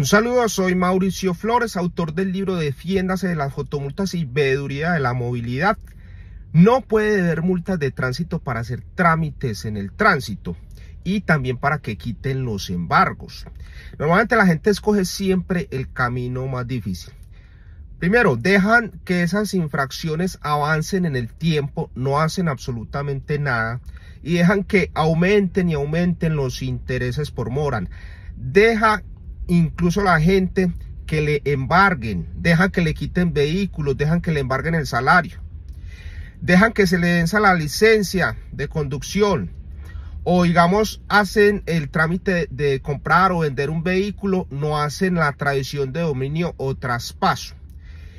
Un saludo, soy Mauricio Flores, autor del libro Defiéndase de las fotomultas y veeduría de la movilidad. No puede haber multas de tránsito para hacer trámites en el tránsito y también para que quiten los embargos. Normalmente la gente escoge siempre el camino más difícil. Primero, dejan que esas infracciones avancen en el tiempo, no hacen absolutamente nada y dejan que aumenten y aumenten los intereses por moran. Deja incluso la gente que le embarguen, dejan que le quiten vehículos, dejan que le embarguen el salario, dejan que se le den la licencia de conducción o digamos hacen el trámite de comprar o vender un vehículo, no hacen la tradición de dominio o traspaso.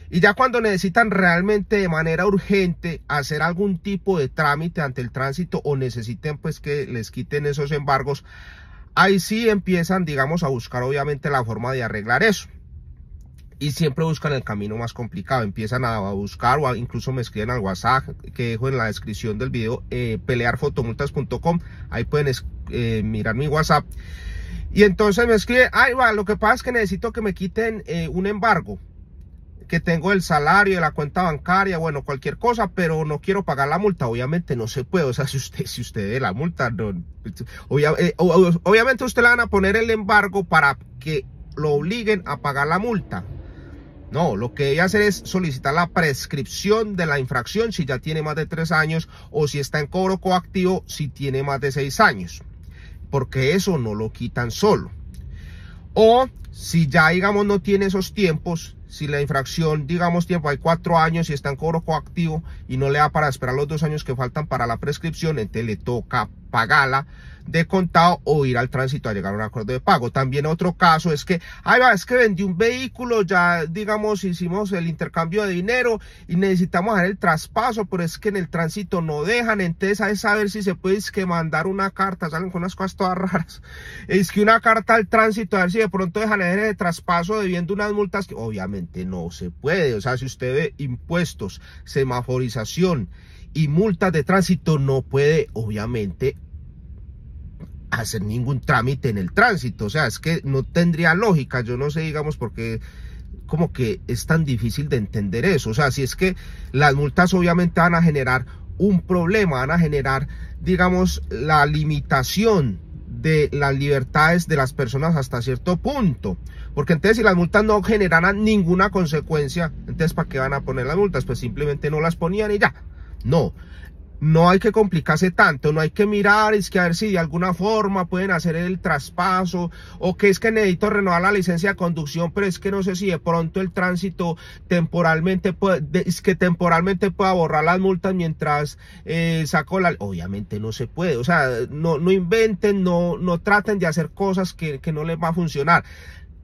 Y ya cuando necesitan realmente de manera urgente hacer algún tipo de trámite ante el tránsito o necesiten pues que les quiten esos embargos, ahí sí empiezan, digamos, a buscar obviamente la forma de arreglar eso. Y siempre buscan el camino más complicado, empiezan a buscar o incluso me escriben al WhatsApp que dejo en la descripción del video, eh, pelearfotomultas.com, ahí pueden eh, mirar mi WhatsApp. Y entonces me escribe, ay, va, lo que pasa es que necesito que me quiten eh, un embargo que tengo el salario, de la cuenta bancaria, bueno, cualquier cosa, pero no quiero pagar la multa, obviamente no se puede, o sea, si usted, si usted de la multa, eh, obviamente usted le van a poner el embargo para que lo obliguen a pagar la multa. No, lo que debe hacer es solicitar la prescripción de la infracción si ya tiene más de tres años o si está en cobro coactivo si tiene más de seis años, porque eso no lo quitan solo. O si ya, digamos, no tiene esos tiempos, si la infracción, digamos, tiempo, hay cuatro años y está en cobro coactivo y no le da para esperar los dos años que faltan para la prescripción, entonces le toca pagarla de contado o ir al tránsito a llegar a un acuerdo de pago. También otro caso es que, ay va, es que vendí un vehículo, ya digamos hicimos el intercambio de dinero y necesitamos hacer el traspaso, pero es que en el tránsito no dejan, entonces a saber si se puede que mandar una carta, salen con unas cosas todas raras, es que una carta al tránsito, a ver si de pronto dejan de traspaso debiendo unas multas que obviamente no se puede. O sea, si usted ve impuestos, semaforización y multas de tránsito, no puede obviamente hacer ningún trámite en el tránsito. O sea, es que no tendría lógica. Yo no sé, digamos, porque como que es tan difícil de entender eso. O sea, si es que las multas obviamente van a generar un problema, van a generar, digamos, la limitación de las libertades de las personas hasta cierto punto. Porque entonces si las multas no generaran ninguna consecuencia, entonces ¿para qué van a poner las multas? Pues simplemente no las ponían y ya. No, no hay que complicarse tanto, no hay que mirar, es que a ver si de alguna forma pueden hacer el traspaso o que es que necesito renovar la licencia de conducción, pero es que no sé si de pronto el tránsito temporalmente puede, es que temporalmente pueda borrar las multas mientras eh, saco la... Obviamente no se puede, o sea, no, no inventen, no, no traten de hacer cosas que, que no les va a funcionar.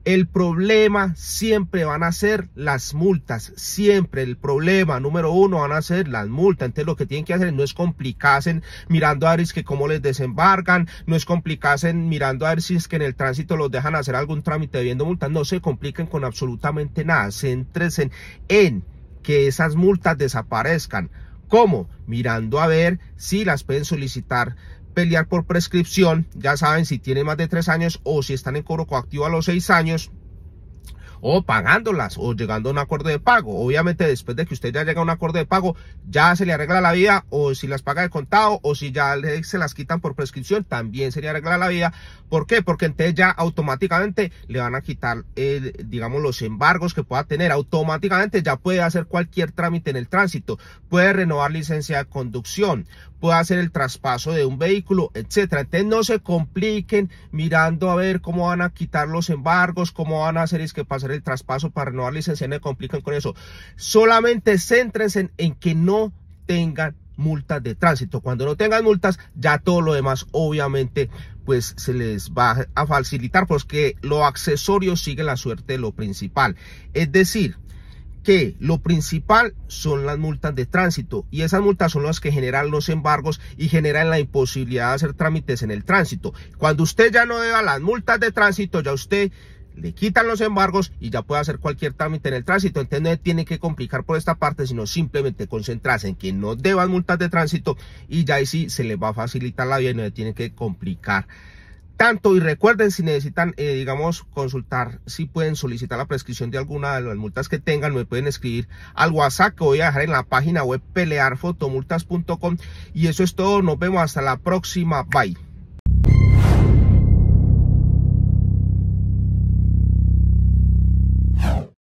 El problema siempre van a ser las multas, siempre el problema número uno van a ser las multas. Entonces lo que tienen que hacer no es complicarse mirando a ver que cómo les desembarcan, no es complicarse mirando a ver si es que en el tránsito los dejan hacer algún trámite viendo multas, no se compliquen con absolutamente nada, céntrense en que esas multas desaparezcan. ¿Cómo? Mirando a ver si las pueden solicitar pelear por prescripción, ya saben si tiene más de tres años o si están en coro coactivo a los seis años, o pagándolas o llegando a un acuerdo de pago. Obviamente después de que usted ya llega a un acuerdo de pago, ya se le arregla la vida o si las paga de contado o si ya se las quitan por prescripción, también se le arregla la vida. ¿Por qué? Porque entonces ya automáticamente le van a quitar, eh, digamos, los embargos que pueda tener. Automáticamente ya puede hacer cualquier trámite en el tránsito. Puede renovar licencia de conducción, puede hacer el traspaso de un vehículo, etcétera. Entonces no se compliquen mirando a ver cómo van a quitar los embargos, cómo van a hacer es que pasa el traspaso, para renovar licencia, no complican con eso. Solamente céntrense en, en que no tengan multas de tránsito. Cuando no tengan multas, ya todo lo demás obviamente pues se les va a facilitar, porque pues, lo accesorio sigue la suerte de lo principal. Es decir, que lo principal son las multas de tránsito y esas multas son las que generan los embargos y generan la imposibilidad de hacer trámites en el tránsito. Cuando usted ya no deba las multas de tránsito, ya usted le quitan los embargos y ya puede hacer cualquier trámite en el tránsito. Entonces no tiene que complicar por esta parte, sino simplemente concentrarse en que no deban multas de tránsito y ya ahí sí se les va a facilitar la vida y no le tienen que complicar tanto y recuerden si necesitan eh, digamos consultar si pueden solicitar la prescripción de alguna de las multas que tengan me pueden escribir al whatsapp que voy a dejar en la página web pelearfotomultas.com y eso es todo nos vemos hasta la próxima bye